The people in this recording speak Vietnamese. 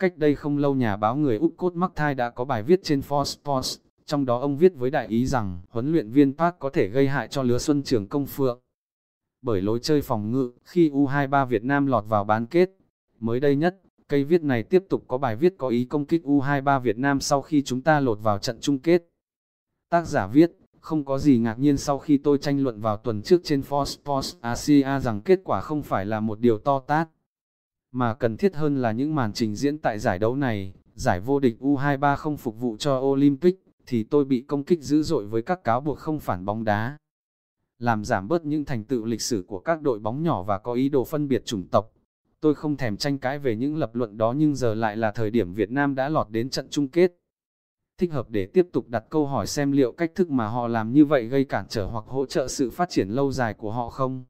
Cách đây không lâu nhà báo người Úc Cốt Mắc Thai đã có bài viết trên force Sports, trong đó ông viết với đại ý rằng huấn luyện viên Park có thể gây hại cho lứa xuân trường công phượng. Bởi lối chơi phòng ngự khi U23 Việt Nam lọt vào bán kết, mới đây nhất, cây viết này tiếp tục có bài viết có ý công kích U23 Việt Nam sau khi chúng ta lột vào trận chung kết. Tác giả viết, không có gì ngạc nhiên sau khi tôi tranh luận vào tuần trước trên force Sports Asia rằng kết quả không phải là một điều to tát mà cần thiết hơn là những màn trình diễn tại giải đấu này, giải vô địch U23 không phục vụ cho Olympic, thì tôi bị công kích dữ dội với các cáo buộc không phản bóng đá. Làm giảm bớt những thành tựu lịch sử của các đội bóng nhỏ và có ý đồ phân biệt chủng tộc. Tôi không thèm tranh cãi về những lập luận đó nhưng giờ lại là thời điểm Việt Nam đã lọt đến trận chung kết. Thích hợp để tiếp tục đặt câu hỏi xem liệu cách thức mà họ làm như vậy gây cản trở hoặc hỗ trợ sự phát triển lâu dài của họ không.